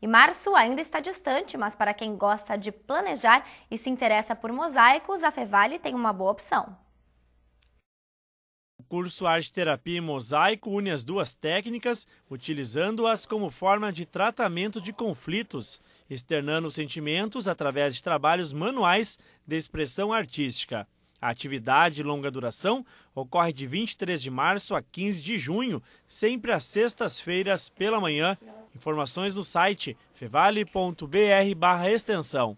E março ainda está distante, mas para quem gosta de planejar e se interessa por mosaicos, a Fevale tem uma boa opção. O curso Arte Terapia e Mosaico une as duas técnicas, utilizando-as como forma de tratamento de conflitos, externando sentimentos através de trabalhos manuais de expressão artística. A atividade longa duração ocorre de 23 de março a 15 de junho, sempre às sextas-feiras pela manhã, Informações no site fevale.br/extensão.